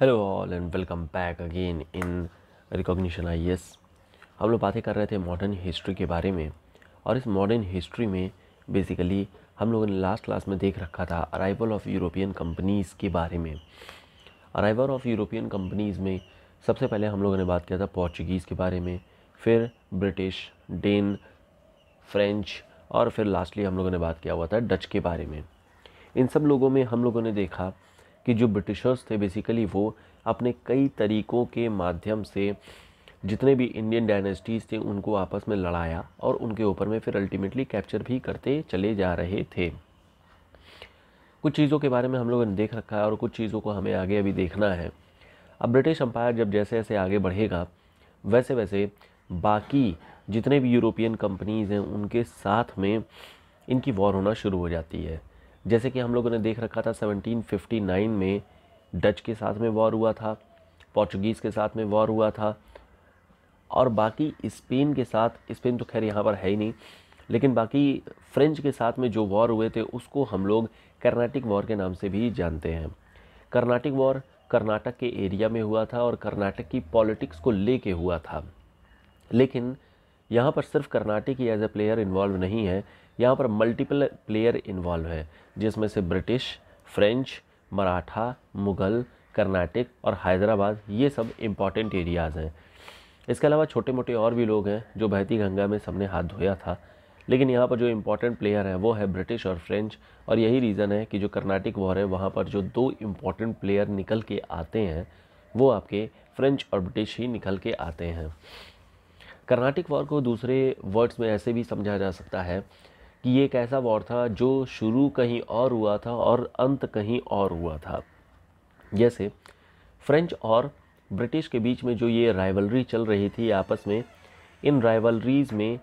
hello all and welcome back again in recognition I S हम लोग बातें कर रहे थे मॉडर्न हिस्ट्री के बारे में और इस मॉडर्न हिस्ट्री में बेसिकली हम लोगों ने लास्ट क्लास में देख रखा था अराइवल ऑफ़ यूरोपियन कंपनीज़ के बारे में अराइवल ऑफ़ यूरोपियन कंपनीज़ में सबसे पहले हम लोगों ने बात किया था पोर्चुगीज़ के बारे में फिर ब्रिटिश डेन फ्रेंच और फिर लास्टली हम लोगों ने बात किया हुआ था डच के बारे में इन सब लोगों में हम लोगों ने देखा कि जो ब्रिटिशर्स थे बेसिकली वो अपने कई तरीक़ों के माध्यम से जितने भी इंडियन डायनेस्टीज़ थे उनको आपस में लड़ाया और उनके ऊपर में फिर अल्टीमेटली कैप्चर भी करते चले जा रहे थे कुछ चीज़ों के बारे में हम लोगों ने देख रखा है और कुछ चीज़ों को हमें आगे अभी देखना है अब ब्रिटिश अम्पायर जब जैसे जैसे आगे बढ़ेगा वैसे वैसे बाकी जितने भी यूरोपियन कंपनीज़ हैं उनके साथ में इनकी वॉर होना शुरू हो जाती है जैसे कि हम लोगों ने देख रखा था 1759 में डच के साथ में वॉर हुआ था पोर्चुगीज़ के साथ में वॉर हुआ था और बाकी स्पेन के साथ स्पेन तो खैर यहाँ पर है ही नहीं लेकिन बाकी फ्रेंच के साथ में जो वॉर हुए थे उसको हम लोग कर्नाटिक वॉर के नाम से भी जानते हैं कर्नाटिक वॉर कर्नाटक के एरिया में हुआ था और कर्नाटक की पॉलिटिक्स को लेके हुआ था लेकिन यहाँ पर सिर्फ कर्नाटक ही एज ए प्लेयर इन्वॉल्व नहीं है यहाँ पर मल्टीपल प्लेयर इन्वॉल्व हैं जिसमें से ब्रिटिश फ्रेंच मराठा मुग़ल कर्नाटक और हैदराबाद ये सब इम्पॉर्टेंट एरियाज़ हैं इसके अलावा छोटे मोटे और भी लोग हैं जो बहती गंगा में सबने हाथ धोया था लेकिन यहाँ पर जो इम्पॉर्टेंट प्लेयर हैं वो है ब्रिटिश और फ्रेंच और यही रीज़न है कि जो कर्नाटिक वॉर है वहाँ पर जो दो इम्पॉर्टेंट प्लेयर निकल के आते हैं वो आपके फ्रेंच और ब्रिटिश ही निकल के आते हैं कर्नाटिक वॉर को दूसरे वर्ड्स में ऐसे भी समझा जा सकता है कि ये एक ऐसा वॉर था जो शुरू कहीं और हुआ था और अंत कहीं और हुआ था जैसे फ्रेंच और ब्रिटिश के बीच में जो ये राइवलरी चल रही थी आपस में इन राइवलरीज़ में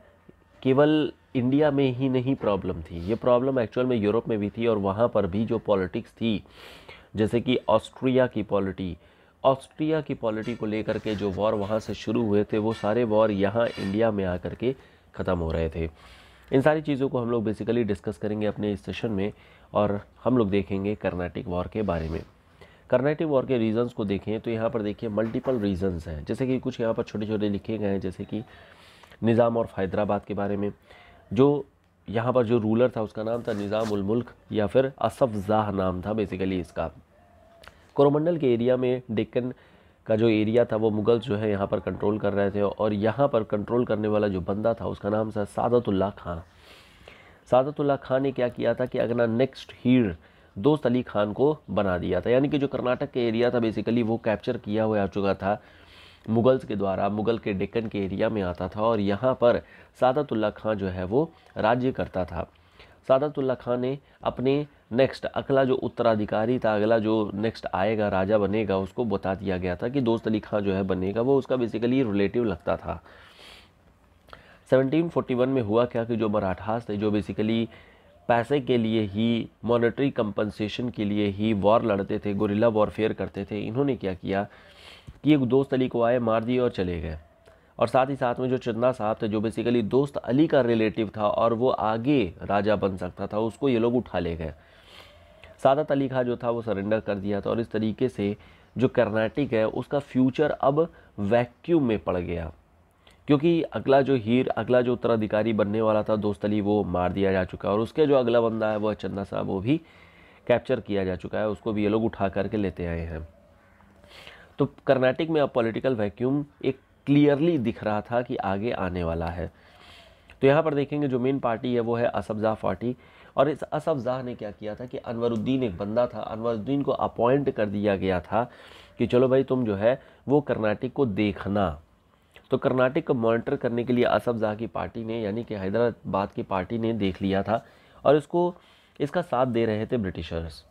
केवल इंडिया में ही नहीं प्रॉब्लम थी ये प्रॉब्लम एक्चुअल में यूरोप में भी थी और वहाँ पर भी जो पॉलिटिक्स थी जैसे कि ऑस्ट्रिया की पॉलिटी ऑस्ट्रिया की पॉलिटी को लेकर के जो वॉर वहाँ से शुरू हुए थे वो सारे वॉर यहाँ इंडिया में आकर के ख़त्म हो रहे थे इन सारी चीज़ों को हम लोग बेसिकली डिस्कस करेंगे अपने इस सेशन में और हम लोग देखेंगे कर्नाटिक वॉर के बारे में कर्नाटिक वॉर के रीज़न्स को देखें तो यहाँ पर देखिए मल्टीपल रीज़न्स हैं जैसे कि कुछ यहाँ पर छोटे छोटे लिखे गए हैं जैसे कि निज़ाम और हैदराबाद के बारे में जो यहाँ पर जो रूलर था उसका नाम था निज़ामुलमुल्क या फिर असफ़ जाह नाम था बेसिकली इसका कोरोमंडल के एरिया में डेक्कन का जो एरिया था वो मुग़ल जो है यहाँ पर कंट्रोल कर रहे थे और यहाँ पर कंट्रोल करने वाला जो बंदा था उसका नाम था सादतुल्ला खां सादतुल्ला खान ने क्या किया था कि अगला नेक्स्ट हीर दोस्त अली खान को बना दिया था यानी कि जो कर्नाटक के एरिया था बेसिकली वो कैप्चर किया हुआ चुका था मुगल्स के द्वारा मुगल के डेक्कन के एरिया में आता था और यहाँ पर सादतुल्ला खान जो है वो राज्य करता था सादतुल्ला खान ने अपने नेक्स्ट अगला जो उत्तराधिकारी था अगला जो नेक्स्ट आएगा राजा बनेगा उसको बता दिया गया था कि दोस्त अली खां जो है बनेगा वो उसका बेसिकली रिलेटिव लगता था 1741 में हुआ क्या कि जो मराठास थे जो बेसिकली पैसे के लिए ही मॉनेटरी कंपनसेशन के लिए ही वॉर लड़ते थे गोरिल्ला वॉरफेयर करते थे इन्होंने क्या किया कि एक दोस्त अली को आए मार दिए और चले गए और साथ ही साथ में जो चिन्ना साहब थे जो बेसिकली दोस्त अली का रिलेटिव था और वो आगे राजा बन सकता था उसको ये लोग उठा ले गए सादत अली खां जो था वो सरेंडर कर दिया था और इस तरीके से जो कर्नाटिक है उसका फ्यूचर अब वैक्यूम में पड़ गया क्योंकि अगला जो हीर अगला जो उत्तराधिकारी बनने वाला था दोस्त अली वो मार दिया जा चुका है और उसके जो अगला बंदा है वह चन्ना साहब वो भी कैप्चर किया जा चुका है उसको भी ये लोग उठा करके लेते आए हैं तो कर्नाटक में अब पॉलिटिकल वैक्यूम एक क्लियरली दिख रहा था कि आगे आने वाला है तो यहाँ पर देखेंगे जो मेन पार्टी है वो है असफजा पार्टी और इस असफजा ने क्या किया था कि अनवरुद्दीन एक बंदा था अनवरुद्दीन को अपॉइंट कर दिया गया था कि चलो भाई तुम जो है वो कर्नाटक को देखना तो कर्नाटक को मॉनिटर करने के लिए असफजा की पार्टी ने यानी कि हैदराबाद की पार्टी ने देख लिया था और इसको इसका साथ दे रहे थे ब्रिटिशर्स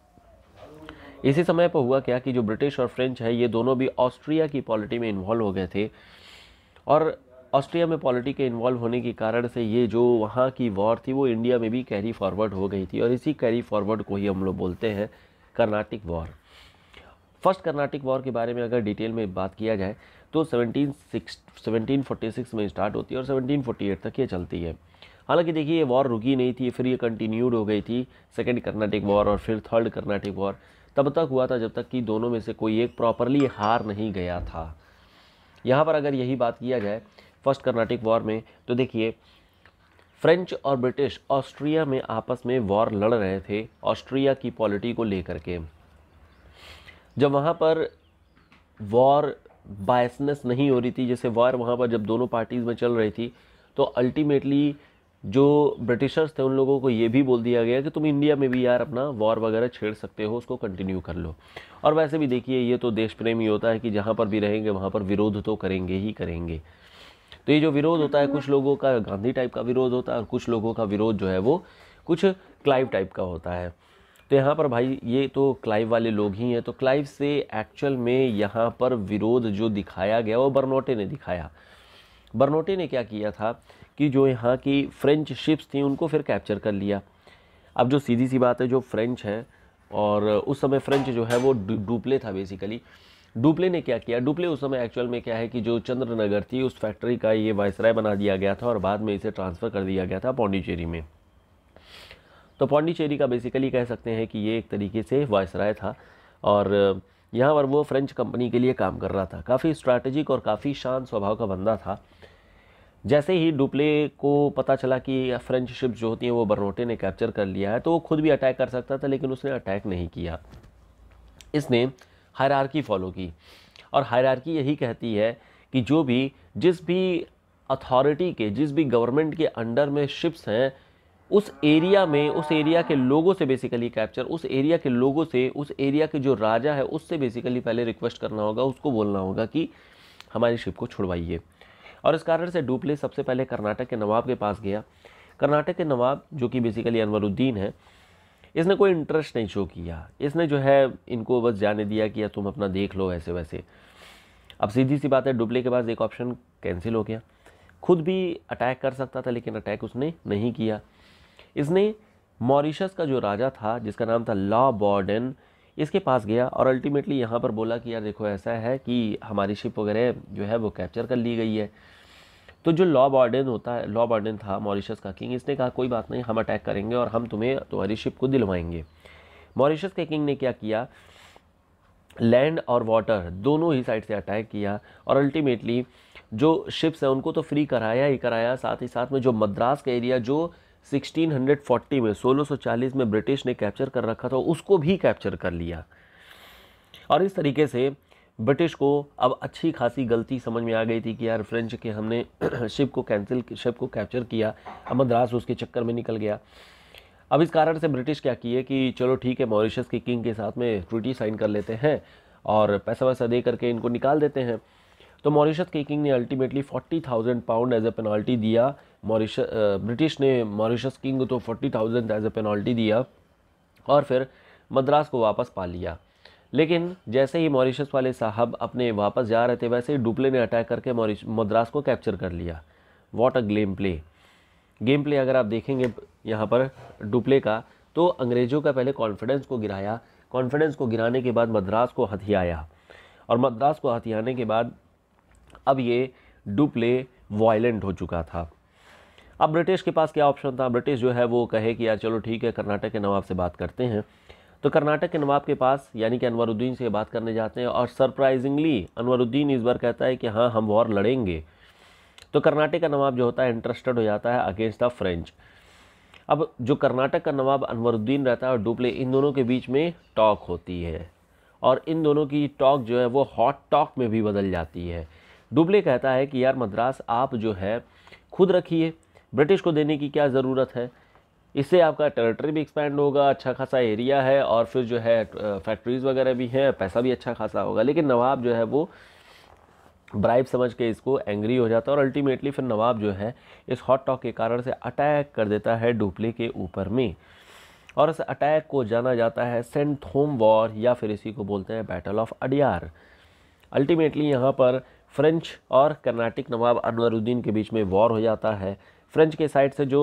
इसी समय पर हुआ क्या कि जो ब्रिटिश और फ्रेंच है ये दोनों भी ऑस्ट्रिया की पॉलिटी में इन्वॉल्व हो गए थे और ऑस्ट्रिया में पॉलिटी के इन्वॉल्व होने के कारण से ये जो वहाँ की वॉर थी वो इंडिया में भी कैरी फॉरवर्ड हो गई थी और इसी कैरी फॉरवर्ड को ही हम लोग बोलते हैं Carnatic war first Carnatic war के बारे में अगर डिटेल में बात किया जाए तो seventeen seventeen six forty six में स्टार्ट होती है और सेवनटीन फोर्टी एट तक ये चलती है हालांकि देखिए ये वॉर रुकी नहीं थी फिर ये कंटिन्यूड हो गई थी सेकेंड कर्नाटिक वॉर और फिर थर्ड कर्नाटिक वॉर तब तक हुआ था जब तक कि दोनों में से कोई एक प्रॉपरली हार नहीं गया था यहाँ पर अगर यही बात किया जाए फर्स्ट कर्नाटिक वॉर में तो देखिए फ्रेंच और ब्रिटिश ऑस्ट्रिया में आपस में वॉर लड़ रहे थे ऑस्ट्रिया की पॉलिटी को लेकर के जब वहाँ पर वॉर बायसनेस नहीं हो रही थी जैसे वॉर वहाँ पर जब दोनों पार्टीज़ में चल रही थी तो अल्टीमेटली जो ब्रिटिशर्स थे उन लोगों को ये भी बोल दिया गया कि तुम इंडिया में भी यार अपना वॉर वगैरह छेड़ सकते हो उसको कंटिन्यू कर लो और वैसे भी देखिए ये तो देश प्रेम ही होता है कि जहाँ पर भी रहेंगे वहाँ पर विरोध तो करेंगे ही करेंगे तो ये जो विरोध होता है कुछ लोगों का गांधी टाइप का विरोध होता है और कुछ लोगों का विरोध जो है वो कुछ क्लाइव टाइप का होता है तो यहाँ पर भाई ये तो क्लाइव वाले लोग ही हैं तो क्लाइव से एक्चुअल में यहाँ पर विरोध जो दिखाया गया वो बर्नोटे ने दिखाया बर्नोटे ने क्या किया था कि जो यहाँ की फ्रेंच शिप्स थी उनको फिर कैप्चर कर लिया अब जो सीधी सी बात है जो फ्रेंच है और उस समय फ्रेंच जो है वो डुप्ले था बेसिकली डुप्ले ने क्या किया डुप्ले उस समय एक्चुअल में क्या है कि जो चंद्रनगर थी उस फैक्ट्री का ये वायसराय बना दिया गया था और बाद में इसे ट्रांसफ़र कर दिया गया था पौंडीचेरी में तो पौंडीचेरी का बेसिकली कह सकते हैं कि ये एक तरीके से वायसराय था और यहाँ पर वो फ्रेंच कंपनी के लिए काम कर रहा था काफ़ी स्ट्रैटेजिक और काफ़ी शांत स्वभाव का बंदा था जैसे ही डुप्ले को पता चला कि फ्रेंच शिप जो होती हैं वो बर्नोटे ने कैप्चर कर लिया है तो वो खुद भी अटैक कर सकता था लेकिन उसने अटैक नहीं किया इसने हायरार्की फॉलो की और हायरार्की यही कहती है कि जो भी जिस भी अथॉरिटी के जिस भी गवर्नमेंट के अंडर में शिप्स हैं उस एरिया में उस एरिया के लोगों से बेसिकली कैप्चर उस एरिया के लोगों से उस एरिया के जो राजा है उससे बेसिकली पहले रिक्वेस्ट करना होगा उसको बोलना होगा कि हमारी शिप को छुड़वाइए और इस कारण से डुप्ले सबसे पहले कर्नाटक के नवाब के पास गया कर्नाटक के नवाब जो कि बेसिकली अनवरुद्दीन है इसने कोई इंटरेस्ट नहीं शो किया इसने जो है इनको बस जाने दिया कि तुम अपना देख लो ऐसे वैसे अब सीधी सी बात है डुप्ले के पास एक ऑप्शन कैंसिल हो गया खुद भी अटैक कर सकता था लेकिन अटैक उसने नहीं किया इसने मॉरिशस का जो राजा था जिसका नाम था लॉ बॉर्डन इसके पास गया और अल्टीमेटली यहाँ पर बोला कि यार देखो ऐसा है कि हमारी शिप वगैरह जो है वो कैप्चर कर ली गई है तो जो लॉ बॉर्डन होता है लॉ बॉर्डन था मॉरिशस का किंग इसने कहा कोई बात नहीं हम अटैक करेंगे और हम तुम्हें तुम्हारी शिप को दिलवाएंगे मॉरिशस के किंग ने क्या किया लैंड और वाटर दोनों ही साइड से अटैक किया और अल्टीमेटली जो शिप्स हैं उनको तो फ्री कराया ही कराया साथ ही साथ में जो मद्रास का एरिया जो 1640 में 1640 में ब्रिटिश ने कैप्चर कर रखा था उसको भी कैप्चर कर लिया और इस तरीके से ब्रिटिश को अब अच्छी खासी गलती समझ में आ गई थी कि यार फ्रेंच के हमने शिप को कैंसिल शिप को कैप्चर किया अब मद्रास उसके चक्कर में निकल गया अब इस कारण से ब्रिटिश क्या किए कि चलो ठीक है मॉरिशस के किंग के साथ में ट्रिटी साइन कर लेते हैं और पैसा वैसा दे करके इनको निकाल देते हैं तो मॉरिशस के किंग ने ultimately forty thousand pound as a penalty दिया मॉरिश ब्रिटिश ने मॉरिशस किंग को तो forty thousand as a penalty दिया और फिर मद्रास को वापस पा लिया लेकिन जैसे ही मॉरिशस वाले साहब अपने वापस जा रहे थे वैसे ही डुप्ले ने अटैक करके मद्रास को कैप्चर कर लिया what a game play game play अगर आप देखेंगे यहाँ पर डुप्ले का तो अंग्रेज़ों का पहले कॉन्फिडेंस को गिराया कॉन्फिडेंस को गिराने के बाद मद्रास को हथियाया और मद्रास को हथियाने के बाद अब ये डुप्ले वायलेंट हो चुका था अब ब्रिटिश के पास क्या ऑप्शन था ब्रिटिश जो है वो कहे कि यार चलो ठीक है कर्नाटक के नवाब से बात करते हैं तो कर्नाटक के नवाब के पास यानी कि अनवरुद्दीन से बात करने जाते हैं और सरप्राइजिंगली अनवरुद्दीन इस बार कहता है कि हाँ हम वॉर लड़ेंगे तो कर्नाटक का नवाब जो होता है इंटरेस्टेड हो जाता है अगेंस्ट द फ्रेंच अब जो कर्नाटक का नवाब अनवरुद्दीन रहता है और डुप्ले इन दोनों के बीच में टॉक होती है और इन दोनों की टॉक जो है वो हॉट टॉक में भी बदल जाती है डुबले कहता है कि यार मद्रास आप जो है खुद रखिए ब्रिटिश को देने की क्या ज़रूरत है इससे आपका टेरिटरी भी एक्सपेंड होगा अच्छा खासा एरिया है और फिर जो है फैक्ट्रीज़ वगैरह भी हैं पैसा भी अच्छा खासा होगा लेकिन नवाब जो है वो ब्राइब समझ के इसको एंग्री हो जाता है और अल्टीमेटली फिर नवाब जो है इस हॉट टॉक के कारण से अटैक कर देता है डोपले के ऊपर में और इस अटैक को जाना जाता है सेंट होम वॉर या फिर इसी को बोलते हैं बैटल ऑफ अडियार अल्टीमेटली यहाँ पर फ्रेंच और कर्नाटिक नवाब अनवरुद्दीन के बीच में वॉर हो जाता है फ्रेंच के साइड से जो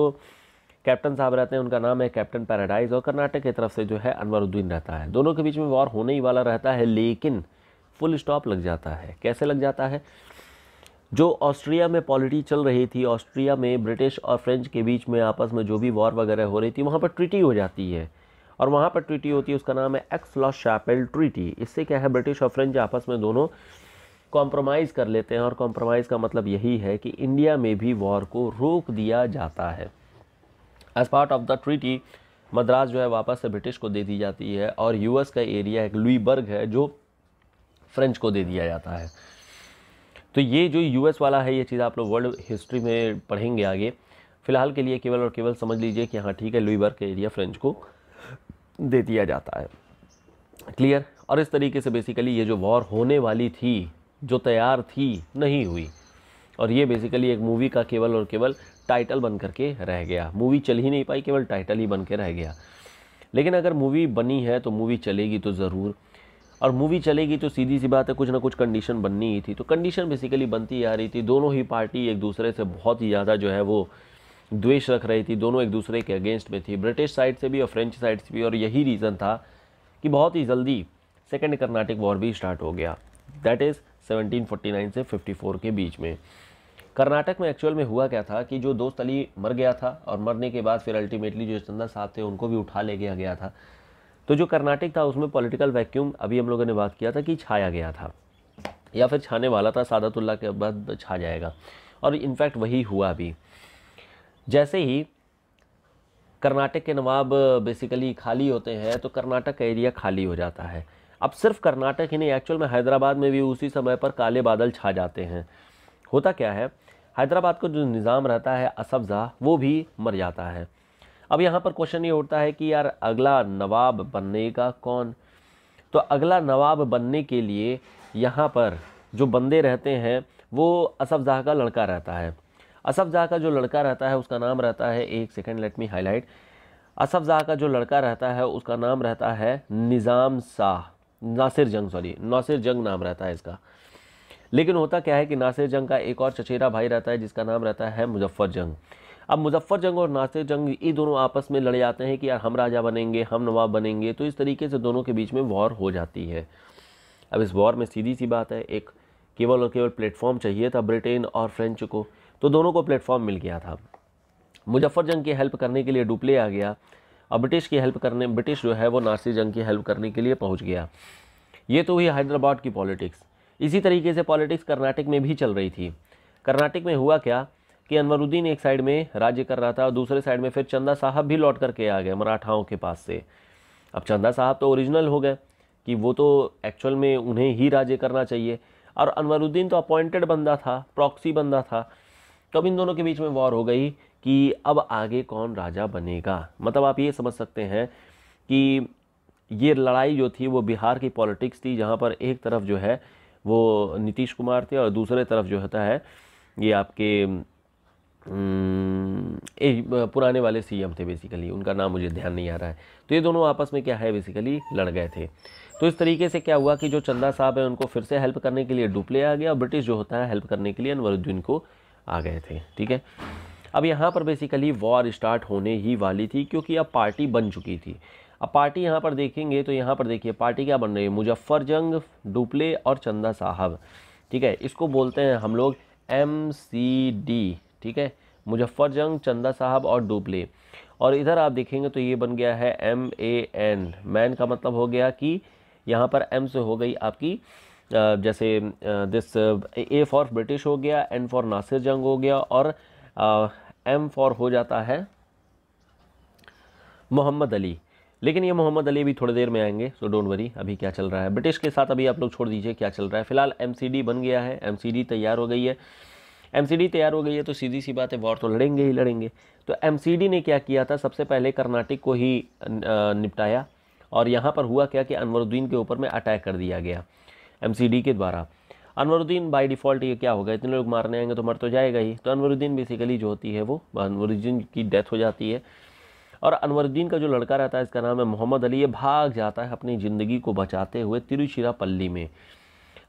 कैप्टन साहब रहते हैं उनका नाम है कैप्टन पैराडाइज और कर्नाटक की तरफ से जो है अनवरुद्दीन रहता है दोनों के बीच में वॉर होने ही वाला रहता है लेकिन फुल स्टॉप लग जाता है कैसे लग जाता है जो ऑस्ट्रिया में पॉलिटी चल रही थी ऑस्ट्रिया में ब्रिटिश और फ्रेंच के बीच में आपस में जो भी वॉर वगैरह हो रही थी वहाँ पर ट्रिटी हो जाती है और वहाँ पर ट्रिटी होती है उसका नाम है एक्स लॉस शैपेल ट्रिटी इससे क्या है ब्रिटिश और फ्रेंच आपस में दोनों कॉम्प्रोमाइज़ कर लेते हैं और कॉम्प्रोमाइज़ का मतलब यही है कि इंडिया में भी वॉर को रोक दिया जाता है as part of the treaty Madras जो है वापस से ब्रिटिश को दे दी जाती है और यूएस का एरिया एक लुईबर्ग है जो फ्रेंच को दे दिया जाता है तो ये जो यूएस वाला है ये चीज़ आप लोग वर्ल्ड हिस्ट्री में पढ़ेंगे आगे फ़िलहाल के लिए केवल और केवल समझ लीजिए कि हाँ ठीक है लुईबर्ग का एरिया फ्रेंच को दे दिया जाता है क्लियर और इस तरीके से बेसिकली ये जो वॉर होने वाली थी जो तैयार थी नहीं हुई और ये बेसिकली एक मूवी का केवल और केवल टाइटल बन करके रह गया मूवी चल ही नहीं पाई केवल टाइटल ही बन के रह गया लेकिन अगर मूवी बनी है तो मूवी चलेगी तो ज़रूर और मूवी चलेगी तो सीधी सी बात है कुछ ना कुछ कंडीशन बननी ही थी तो कंडीशन बेसिकली बनती आ रही थी दोनों ही पार्टी एक दूसरे से बहुत ही ज़्यादा जो है वो द्वेष रख रही थी दोनों एक दूसरे के अगेंस्ट में थी ब्रिटिश साइड से भी और फ्रेंच साइड से भी और यही रीज़न था कि बहुत ही जल्दी सेकेंड कर्नाटिक वॉर भी स्टार्ट हो गया दैट इज़ 1749 से 54 के बीच में कर्नाटक में एक्चुअल में हुआ क्या था कि जो दोस्त अली मर गया था और मरने के बाद फिर अल्टीमेटली जो चंदा साहब थे उनको भी उठा ले गया गया था तो जो कर्नाटक था उसमें पॉलिटिकल वैक्यूम अभी हम लोगों ने बात किया था कि छाया गया था या फिर छाने वाला था सादतुल्ला के बाद छा जाएगा और इनफैक्ट वही हुआ भी जैसे ही कर्नाटक के नवाब बेसिकली खाली होते हैं तो कर्नाटक का एरिया खाली हो जाता है अब सिर्फ कर्नाटक ही नहीं एक्चुअल में हैदराबाद में भी उसी समय पर काले बादल छा जाते हैं होता क्या है हैदराबाद का जो निज़ाम रहता है असफजा वो भी मर जाता है अब यहाँ पर क्वेश्चन ये उठता है कि यार अगला नवाब बनने का कौन तो अगला नवाब बनने के लिए यहाँ पर जो बंदे रहते हैं वो असफजा का लड़का रहता है असफजा का जो लड़का रहता है उसका नाम रहता है एक second let me highlight Asaf Jah का जो लड़का रहता है उसका नाम रहता है निज़ाम शाह नासिर जंग सॉरी नासिर जंग नाम रहता है इसका लेकिन होता क्या है कि नासिर जंग का एक और चचेरा भाई रहता है जिसका नाम रहता है मुजफ्फर जंग अब मुजफ्फर जंग और नासिर जंग ये दोनों आपस में लड़े जाते हैं कि यार हम राजा बनेंगे हम नवाब बनेंगे तो इस तरीके से दोनों के बीच में वॉर हो जाती है अब इस वॉर में सीधी सी बात है एक केवल और केवल प्लेटफॉर्म चाहिए था ब्रिटेन और फ्रेंच को तो दोनों को प्लेटफॉर्म मिल गया था मुजफ्फर जंग की हेल्प करने के लिए डुपले आ गया और ब्रिटिश की हेल्प करने ब्रिटिश जो है वो नासी जंग की हेल्प करने के लिए पहुँच गया ये तो हुई हैदराबाद की पॉलिटिक्स इसी तरीके से पॉलिटिक्स कर्नाटक में भी चल रही थी कर्नाटक में हुआ क्या कि अनवरुद्दीन एक साइड में राज्य कर रहा था और दूसरे साइड में फिर चंदा साहब भी लौट करके आ गए मराठाओं के पास से अब चंदा साहब तो ओरिजिनल हो गए कि वो तो एक्चुअल में उन्हें ही राज्य करना चाहिए और अनवरुद्दीन तो अपॉइंटेड बंदा था प्रॉक्सी बंदा था तो इन दोनों के बीच में वॉर हो गई कि अब आगे कौन राजा बनेगा मतलब आप ये समझ सकते हैं कि ये लड़ाई जो थी वो बिहार की पॉलिटिक्स थी जहाँ पर एक तरफ जो है वो नीतीश कुमार थे और दूसरे तरफ जो होता है ये आपके एक पुराने वाले सीएम थे बेसिकली उनका नाम मुझे ध्यान नहीं आ रहा है तो ये दोनों आपस में क्या है बेसिकली लड़ गए थे तो इस तरीके से क्या हुआ कि जो चंदा साहब हैं उनको फिर से हेल्प करने के लिए डुपले आ गया और ब्रिटिश जो होता है हेल्प करने के लिए अनवरुद्दीन को आ गए थे ठीक है अब यहाँ पर बेसिकली वॉर स्टार्ट होने ही वाली थी क्योंकि अब पार्टी बन चुकी थी अब पार्टी यहाँ पर देखेंगे तो यहाँ पर देखिए पार्टी क्या बन रही है मुजफ्फर जंग डुपले और चंदा साहब ठीक है इसको बोलते हैं हम लोग एम सी डी ठीक है मुजफ्फर जंग चंदा साहब और डुपले और इधर आप देखेंगे तो ये बन गया है एम ए एन मैन का मतलब हो गया कि यहाँ पर एम से हो गई आपकी जैसे दिस ए फॉर ब्रिटिश हो गया एन फॉर नासिर जंग हो गया और एम फॉर हो जाता है मोहम्मद अली लेकिन ये मोहम्मद अली अभी थोड़ी देर में आएंगे सो डोंट वरी अभी क्या चल रहा है ब्रिटिश के साथ अभी आप लोग छोड़ दीजिए क्या चल रहा है फिलहाल एम बन गया है एम तैयार हो गई है एम तैयार हो गई है तो सीधी सी बात है वॉर तो लड़ेंगे ही लड़ेंगे तो एम ने क्या किया था सबसे पहले कर्नाटक को ही निपटाया और यहाँ पर हुआ क्या कि अनवरुद्दीन के ऊपर में अटैक कर दिया गया एम के द्वारा अनवरुद्दीन बाय डिफ़ॉल्ट ये क्या होगा इतने लोग मारने आएंगे तो मर तो जाएगा ही तो अनवरुद्दीन बेसिकली जो होती है वो अनवरुद्दीन की डेथ हो जाती है और अनवरुद्दीन का जो लड़का रहता है इसका नाम है मोहम्मद अली ये भाग जाता है अपनी ज़िंदगी को बचाते हुए तिरुचिरापल्ली में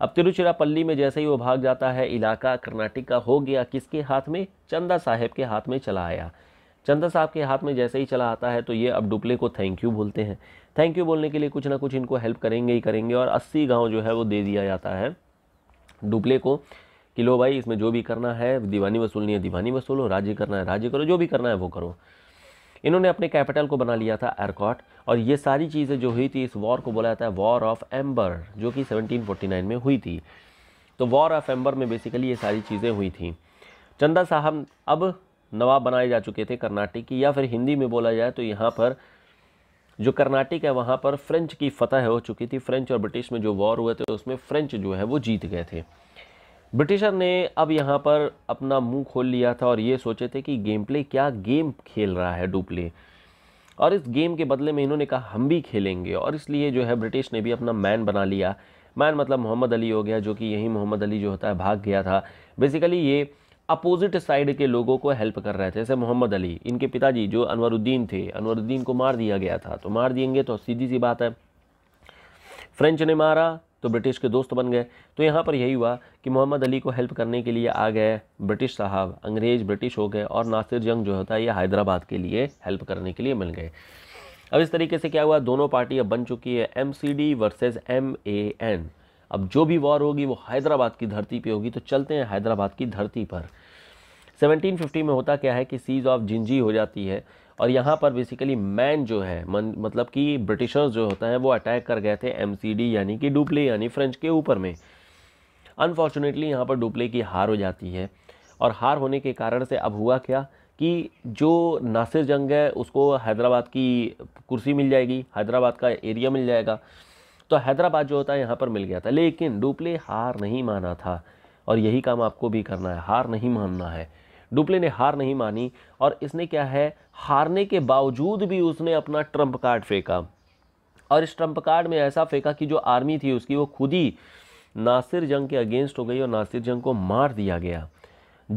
अब तिरुचिरापल्ली में जैसे ही वो भाग जाता है इलाका कर्नाटक का हो गया किसके हाथ में चंदा साहेब के हाथ में चला आया चंदा साहब के हाथ में जैसे ही चला आता है तो ये अब डुपले को थैंक यू बोलते हैं थैंक यू बोलने के लिए कुछ ना कुछ इनको हेल्प करेंगे ही करेंगे और अस्सी गाँव जो है वो दे दिया जाता है डुबले को कि लो भाई इसमें जो भी करना है दीवानी वसूलनी है दीवानी वसूलो राज्य करना है राज्य करो जो भी करना है वो करो इन्होंने अपने कैपिटल को बना लिया था एयरकॉट और ये सारी चीज़ें जो हुई थी इस वॉर को बोला जाता है वॉर ऑफ एम्बर जो कि 1749 में हुई थी तो वॉर ऑफ एम्बर में बेसिकली ये सारी चीज़ें हुई थी चंदा साहब अब नवाब बनाए जा चुके थे कर्नाटक की या फिर हिंदी में बोला जाए तो यहाँ पर जो कर्नाटक है वहाँ पर फ्रेंच की फतह हो चुकी थी फ्रेंच और ब्रिटिश में जो वॉर हुए थे उसमें फ्रेंच जो है वो जीत गए थे ब्रिटिशर ने अब यहाँ पर अपना मुंह खोल लिया था और ये सोचे थे कि गेम प्ले क्या गेम खेल रहा है डुप्ले और इस गेम के बदले में इन्होंने कहा हम भी खेलेंगे और इसलिए जो है ब्रिटिश ने भी अपना मैन बना लिया मैन मतलब मोहम्मद अली हो गया जो कि यही मोहम्मद अली जो होता है भाग गया था बेसिकली ये अपोजिट साइड के लोगों को हेल्प कर रहे थे जैसे मोहम्मद अली इनके पिताजी जो अनवरुद्दीन थे अनवरुद्दीन को मार दिया गया था तो मार दिएंगे तो सीधी सी बात है फ्रेंच ने मारा तो ब्रिटिश के दोस्त बन गए तो यहाँ पर यही हुआ कि मोहम्मद अली को हेल्प करने के लिए आ गए ब्रिटिश साहब अंग्रेज़ ब्रिटिश हो गए और नासिर जंग जो होता है ये हैदराबाद के लिए हेल्प करने के लिए मिल गए अब इस तरीके से क्या हुआ दोनों पार्टी अब बन चुकी है M C D versus M A N अब जो भी वॉर होगी वो हैदराबाद की धरती पे होगी तो चलते हैं हैदराबाद की धरती पर 1750 में होता क्या है कि सीज ऑफ जिंजी हो जाती है और यहाँ पर बेसिकली मैन जो है मन, मतलब कि ब्रिटिशर्स जो होता है वो अटैक कर गए थे एम यानी कि डुप्ले यानी फ्रेंच के ऊपर में अनफॉर्चुनेटली यहाँ पर डुप्ले की हार हो जाती है और हार होने के कारण से अब हुआ क्या कि जो नासिर जंग है उसको हैदराबाद की कुर्सी मिल जाएगी हैदराबाद का एरिया मिल जाएगा तो हैदराबाद जो होता है यहाँ पर मिल गया था लेकिन डुप्ले हार नहीं माना था और यही काम आपको भी करना है हार नहीं मानना है डुप्ले ने हार नहीं मानी और इसने क्या है हारने के बावजूद भी उसने अपना ट्रम्प कार्ड फेंका और इस ट्रम्प कार्ड में ऐसा फेंका कि जो आर्मी थी उसकी वो खुद ही नासिर जंग के अगेंस्ट हो गई और नासिर जंग को मार दिया गया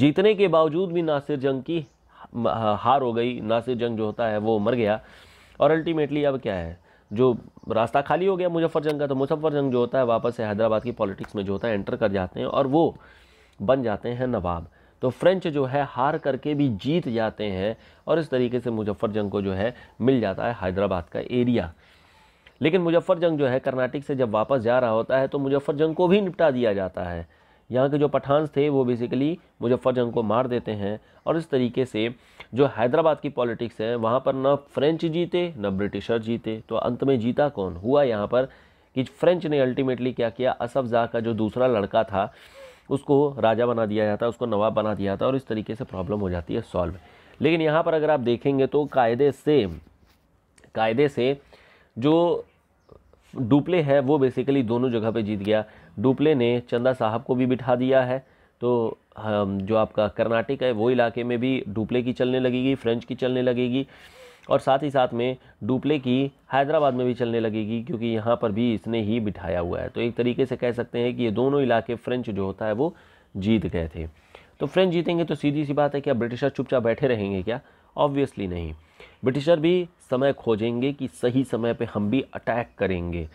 जीतने के बावजूद भी नासिर जंग की हार हो गई नासिर जंग जो होता है वो मर गया और अल्टीमेटली अब क्या है जो रास्ता खाली हो गया मुजफ्फर जंग का तो मुजफ्फर जंग जो होता है वापस से हैदराबाद की पॉलिटिक्स में जो होता है एंटर कर जाते हैं और वो बन जाते हैं नवाब तो फ्रेंच जो है हार करके भी जीत जाते हैं और इस तरीके से मुजफ्फर जंग को जो है मिल जाता है हैदराबाद का एरिया लेकिन मुजफ्फर जंग जो है कर्नाटक से जब वापस जा रहा होता है तो मुजफ्फर जंग को भी निपटा दिया जाता है यहाँ के जो पठानस थे वो बेसिकली मुजफ्फर जंग को मार देते हैं और इस तरीके से जो हैदराबाद की पॉलिटिक्स है वहाँ पर न फ्रेंच जीते ना ब्रिटिशर जीते तो अंत में जीता कौन हुआ यहाँ पर कि फ्रेंच ने अल्टीमेटली क्या किया असफ का जो दूसरा लड़का था उसको राजा बना दिया जाता है उसको नवाब बना दिया जाता है और इस तरीके से प्रॉब्लम हो जाती है सॉल्व लेकिन यहाँ पर अगर आप देखेंगे तो कायदे से कायदे से जो डुपले है वो बेसिकली दोनों जगह पे जीत गया डुपले ने चंदा साहब को भी बिठा दिया है तो जो आपका कर्नाटक है वो इलाके में भी डुपले की चलने लगेगी फ्रेंच की चलने लगेगी और साथ ही साथ में डुप्ले की हैदराबाद में भी चलने लगेगी क्योंकि यहाँ पर भी इसने ही बिठाया हुआ है तो एक तरीके से कह सकते हैं कि ये दोनों इलाके फ्रेंच जो होता है वो जीत गए थे तो फ्रेंच जीतेंगे तो सीधी सी बात है क्या ब्रिटिशर चुपचाप बैठे रहेंगे क्या ऑब्वियसली नहीं ब्रिटिशर भी समय खोजेंगे कि सही समय पर हम भी अटैक करेंगे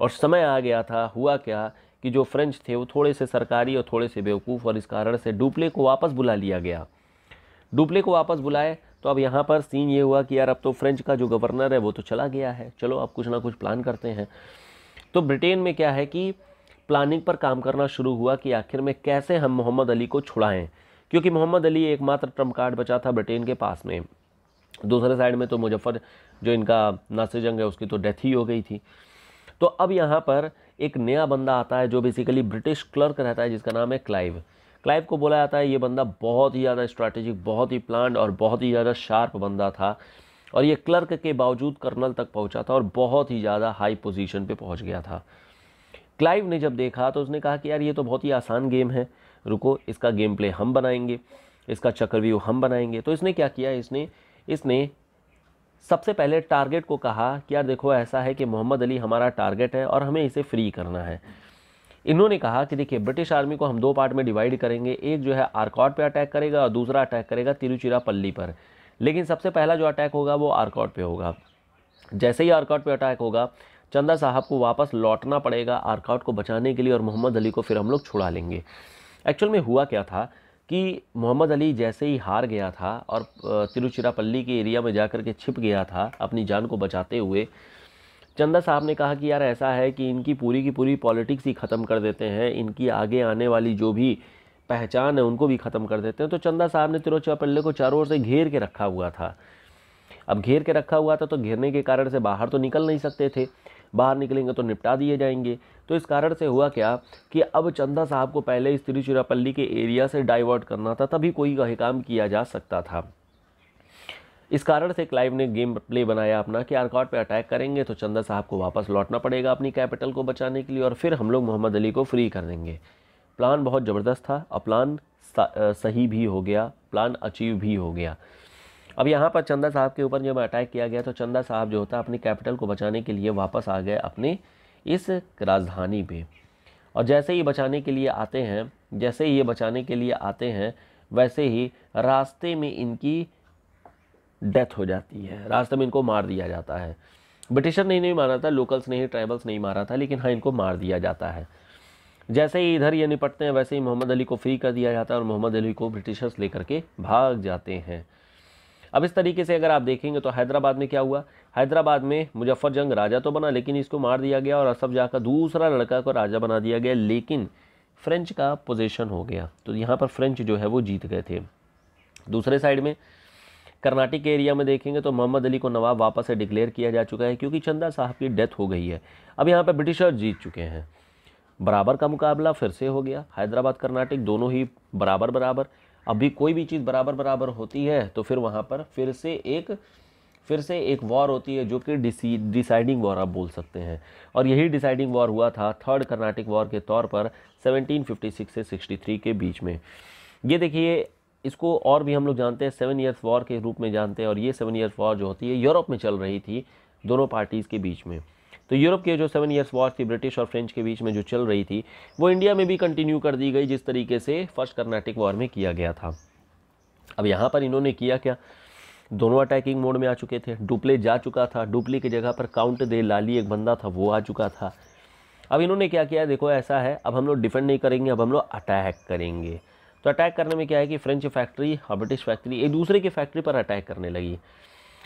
और समय आ गया था हुआ क्या कि जो फ्रेंच थे वो थोड़े से सरकारी और थोड़े से बेवकूफ़ और इस कारण से डुप्ले को वापस बुला लिया गया डुप्ले को वापस बुलाए तो अब यहाँ पर सीन ये हुआ कि यार अब तो फ्रेंच का जो गवर्नर है वो तो चला गया है चलो अब कुछ ना कुछ प्लान करते हैं तो ब्रिटेन में क्या है कि प्लानिंग पर काम करना शुरू हुआ कि आखिर में कैसे हम मोहम्मद अली को छुड़ाएं क्योंकि मोहम्मद अली एकमात्र ट्रम्प कार्ड बचा था ब्रिटेन के पास में दूसरे साइड में तो मुजफ्फ़र जो इनका नासिर जंग है उसकी तो डेथ ही हो गई थी तो अब यहाँ पर एक नया बंदा आता है जो बेसिकली ब्रिटिश क्लर्क रहता है जिसका नाम है क्लाइव क्लाइव को बोला जाता है ये बंदा बहुत ही ज़्यादा स्ट्रैटेजिक बहुत ही प्लान और बहुत ही ज़्यादा शार्प बंदा था और ये क्लर्क के बावजूद कर्नल तक पहुंचा था और बहुत ही ज़्यादा हाई पोजीशन पे पहुंच गया था क्लाइव ने जब देखा तो उसने कहा कि यार ये तो बहुत ही आसान गेम है रुको इसका गेम प्ले हम बनाएंगे इसका चक्रव्यूह हम बनाएंगे तो इसने क्या किया इसने इसने सबसे पहले टारगेट को कहा कि यार देखो ऐसा है कि मोहम्मद अली हमारा टारगेट है और हमें इसे फ्री करना है इन्होंने कहा कि देखिए ब्रिटिश आर्मी को हम दो पार्ट में डिवाइड करेंगे एक जो है आरकॉट पर अटैक करेगा और दूसरा अटैक करेगा तिरुचिरापल्ली पर लेकिन सबसे पहला जो अटैक होगा वो आरकॉट पे होगा जैसे ही आरकॉट पे अटैक होगा चंदा साहब को वापस लौटना पड़ेगा आरकॉट को बचाने के लिए और मोहम्मद अली को फिर हम लोग छुड़ा लेंगे एक्चुअल में हुआ क्या था कि मोहम्मद अली जैसे ही हार गया था और तिरुचिरापल्ली के एरिया में जा कर के छिप गया था अपनी जान को बचाते हुए चंदा साहब ने कहा कि यार ऐसा है कि इनकी पूरी की पूरी पॉलिटिक्स ही ख़त्म कर देते हैं इनकी आगे आने वाली जो भी पहचान है उनको भी ख़त्म कर देते हैं तो चंदा साहब ने तिरुचिरापल्ले को चारों ओर से घेर के रखा हुआ था अब घेर के रखा हुआ था तो घेरने के कारण से बाहर तो निकल नहीं सकते थे बाहर निकलेंगे तो निपटा दिए जाएंगे तो इस कारण से हुआ क्या कि अब चंदा साहब को पहले इस तिरुचिरापल्ली के एरिया से डाइवर्ट करना था तभी कोई काम किया जा सकता था इस कारण से क्लाइव ने गेम प्ले बनाया अपना कि आरकॉट पे अटैक करेंगे तो चंदा साहब को वापस लौटना पड़ेगा अपनी कैपिटल को बचाने के लिए और फिर हम लोग मोहम्मद अली को फ्री कर देंगे प्लान बहुत ज़बरदस्त था और प्लान सही भी हो गया प्लान अचीव भी हो गया अब यहाँ पर चंदा साहब के ऊपर जब अटैक किया गया तो चंदा साहब जो होता अपनी कैपिटल को बचाने के लिए वापस आ गए अपने इस राजधानी पर और जैसे ही बचाने के लिए आते हैं जैसे ही ये बचाने के लिए आते हैं वैसे ही रास्ते में इनकी डेथ हो जाती है रास्ते में इनको मार दिया जाता है ब्रिटिशर ने नहीं मारा था लोकल्स ने ही ट्राइबल्स नहीं मारा था लेकिन हाँ इनको मार दिया जाता है जैसे ही इधर ये निपटते हैं वैसे ही मोहम्मद अली को फ्री कर दिया जाता है और मोहम्मद अली को ब्रिटिशर्स लेकर के भाग जाते हैं अब इस तरीके से अगर आप देखेंगे तो हैदराबाद में क्या हुआ हैदराबाद में मुजफ्फर जंग राजा तो बना लेकिन इसको मार दिया गया और असफ जहाँ का दूसरा लड़का को राजा बना दिया गया लेकिन फ्रेंच का पोजीशन हो गया तो यहाँ पर फ्रेंच जो है वो जीत गए थे दूसरे साइड में कर्नाटक के एरिया में देखेंगे तो मोहम्मद अली को नवाब वापस से डिक्लेयर किया जा चुका है क्योंकि चंदा साहब की डेथ हो गई है अब यहाँ पर ब्रिटिशर जीत चुके हैं बराबर का मुकाबला फिर से हो गया हैदराबाद कर्नाटक दोनों ही बराबर बराबर अभी कोई भी चीज़ बराबर बराबर होती है तो फिर वहाँ पर फिर से एक फिर से एक वॉर होती है जो कि डिसाइडिंग वॉर आप बोल सकते हैं और यही डिसाइडिंग वॉर हुआ था थर्ड कर्नाटिक वॉर के तौर पर 1756 से 63 के बीच में ये देखिए इसको और भी हम लोग जानते हैं सेवन ईयर्स वॉर के रूप में जानते हैं और ये सेवन ईयर्स वॉर जो होती है यूरोप में चल रही थी दोनों पार्टीज़ के बीच में तो यूरोप के जो सेवन ईयर्स वॉर थी ब्रिटिश और फ्रेंच के बीच में जो चल रही थी वो इंडिया में भी कंटिन्यू कर दी गई जिस तरीके से फर्स्ट कर्नाटिक वॉर में किया गया था अब यहाँ पर इन्होंने किया क्या दोनों अटैकिंग मोड में आ चुके थे डुप्ले जा चुका था डुप्ले की जगह पर काउंट दे लाली एक बंदा था वो आ चुका था अब इन्होंने क्या किया देखो ऐसा है अब हम लोग डिफेंड नहीं करेंगे अब हम लोग अटैक करेंगे तो अटैक करने में क्या है कि फ्रेंच फैक्ट्री और हाँ, ब्रिटिश फैक्ट्री एक दूसरे की फैक्ट्री पर अटैक करने लगी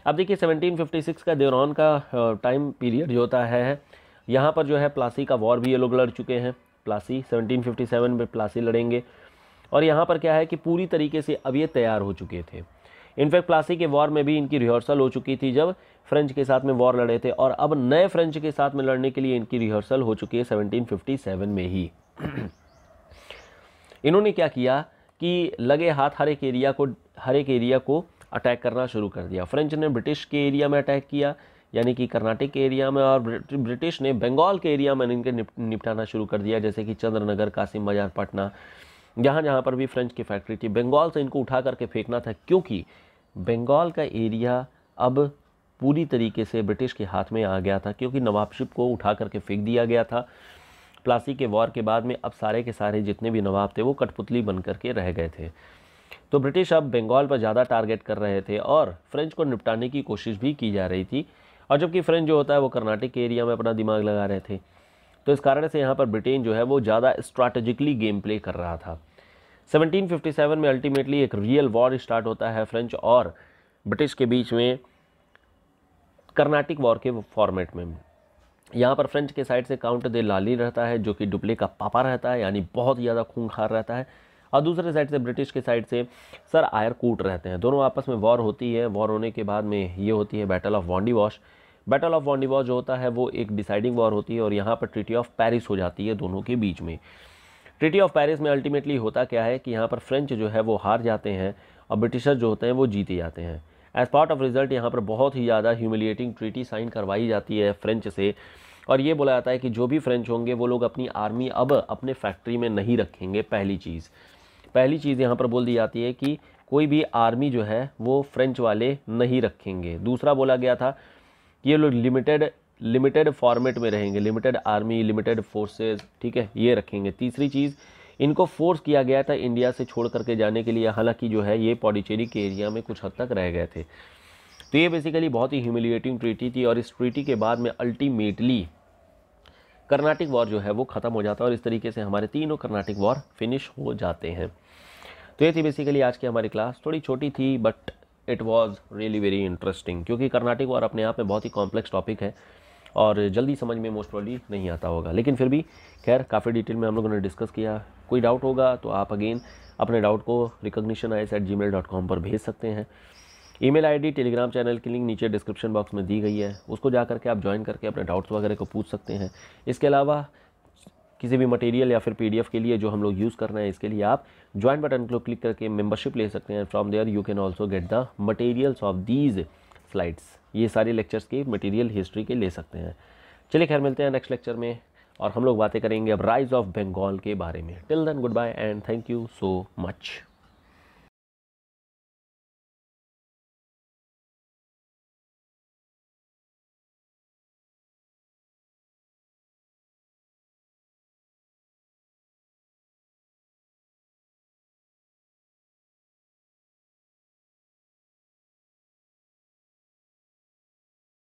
अब देखिए 1756 का देवरान का टाइम पीरियड जो होता है यहाँ पर जो है प्लासी का वॉर भी ये लोग लड़ चुके हैं प्लासी 1757 में प्लासी लड़ेंगे और यहाँ पर क्या है कि पूरी तरीके से अब ये तैयार हो चुके थे इनफैक्ट प्लासी के वॉर में भी इनकी रिहर्सल हो चुकी थी जब फ्रेंच के साथ में वॉर लड़े थे और अब नए फ्रेंच के साथ में लड़ने के लिए इनकी रिहर्सल हो चुकी है 1757 में ही इन्होंने क्या किया कि लगे हाथ हर एक एरिया को हर एक एरिया को अटैक करना शुरू कर दिया फ्रेंच ने ब्रिटिश के एरिया में अटैक किया यानी कि कर्नाटक के एरिया में और ब्रिटिश ने बंगाल के एरिया में इनके निपटाना शुरू कर दिया जैसे कि चंद्रनगर कासिम बाजार पटना जहाँ जहाँ पर भी फ्रेंच की फैक्ट्री थी बंगाल से इनको उठा करके फेंकना था क्योंकि बंगाल का एरिया अब पूरी तरीके से ब्रिटिश के हाथ में आ गया था क्योंकि नवाबशिप को उठा करके फेंक दिया गया था प्लासी के वॉर के बाद में अब सारे के सारे जितने भी नवाब थे वो कठपुतली बन करके रह गए थे तो ब्रिटिश अब बंगाल पर ज़्यादा टारगेट कर रहे थे और फ्रेंच को निपटाने की कोशिश भी की जा रही थी और जबकि फ्रेंच जो होता है वो कर्नाटक के एरिया में अपना दिमाग लगा रहे थे तो इस कारण से यहाँ पर ब्रिटेन जो है वो ज़्यादा स्ट्रैटेजिकली गेम प्ले कर रहा था 1757 में अल्टीमेटली एक रियल वॉर स्टार्ट होता है फ्रेंच और ब्रिटिश के बीच में कर्नाटिक वॉर के फॉर्मेट में यहाँ पर फ्रेंच के साइड से काउंट दे लाली रहता है जो कि डुप्ले का पापा रहता है यानी बहुत ज़्यादा खूंखार रहता है और दूसरे साइड से ब्रिटिश के साइड से सर आयर कूट रहते हैं दोनों आपस में वॉर होती है वॉर होने के बाद में ये होती है battle of Wandiwash battle of Wandiwash जो होता है वो एक डिसाइडिंग वॉर होती है और यहाँ पर ट्रिटी ऑफ पैरिस हो जाती है दोनों के बीच में ट्रिटी ऑफ पैरिस में अल्टीमेटली होता क्या है कि यहाँ पर फ्रेंच जो है वो हार जाते हैं और ब्रिटिशर जो होते हैं वो जीते जाते हैं एज पार्ट ऑफ रिजल्ट यहाँ पर बहुत ही ज़्यादा ह्यूमिलिएटिंग ट्रीटी साइन करवाई जाती है फ्रेंच से और ये बोला जाता है कि जो भी फ्रेंच होंगे वो लोग अपनी आर्मी अब अपने फैक्ट्री में नहीं रखेंगे पहली चीज़ पहली चीज़ यहाँ पर बोल दी जाती है कि कोई भी आर्मी जो है वो फ्रेंच वाले नहीं रखेंगे दूसरा बोला गया था ये लोग लिमिटेड लिमिटेड फॉर्मेट में रहेंगे लिमिटेड आर्मी लिमिटेड फोर्सेस ठीक है ये रखेंगे तीसरी चीज़ इनको फोर्स किया गया था इंडिया से छोड़ करके जाने के लिए हालांकि जो है ये पौडीचेरी के एरिया में कुछ हद तक रह गए थे तो ये बेसिकली बहुत ही ह्यूमिलिएटिंग ट्रीटी थी और इस ट्रीटी के बाद में अल्टीमेटली कर्नाटिक वॉर जो है वो ख़त्म हो जाता है और इस तरीके से हमारे तीनों कर्नाटिक वॉर फिनिश हो जाते हैं तो ये थी बेसिकली आज की हमारी क्लास थोड़ी छोटी थी but it was really very interesting क्योंकि कर्नाटिक वॉर अपने आप में बहुत ही कॉम्प्लेक्स टॉपिक है और जल्दी समझ में मोस्ट प्रॉब्ली नहीं आता होगा लेकिन फिर भी खैर काफ़ी डिटेल में हम लोगों ने डिस्कस किया कोई डाउट होगा तो आप अगेन अपने डाउट को recognition at gmail dot com पर भेज सकते हैं ईमेल आईडी टेलीग्राम चैनल की लिंक नीचे डिस्क्रिप्शन बॉक्स में दी गई है उसको जा करके आप ज्वाइन करके अपने डाउट्स वगैरह को पूछ सकते हैं इसके अलावा किसी भी मटेरियल या फिर पीडीएफ के लिए जो हम लोग यूज़ कर रहे हैं इसके लिए आप ज्वाइन बटन को क्लिक करके मेंबरशिप ले सकते हैं from there you can also get the materials of these slides ये सारे लेक्चर्स के मटेरियल हिस्ट्री के ले सकते हैं चलिए खैर मिलते हैं नेक्स्ट लेक्चर में और हम लोग बातें करेंगे अब राइज ऑफ बंगाल के बारे में till then good bye and thank you so much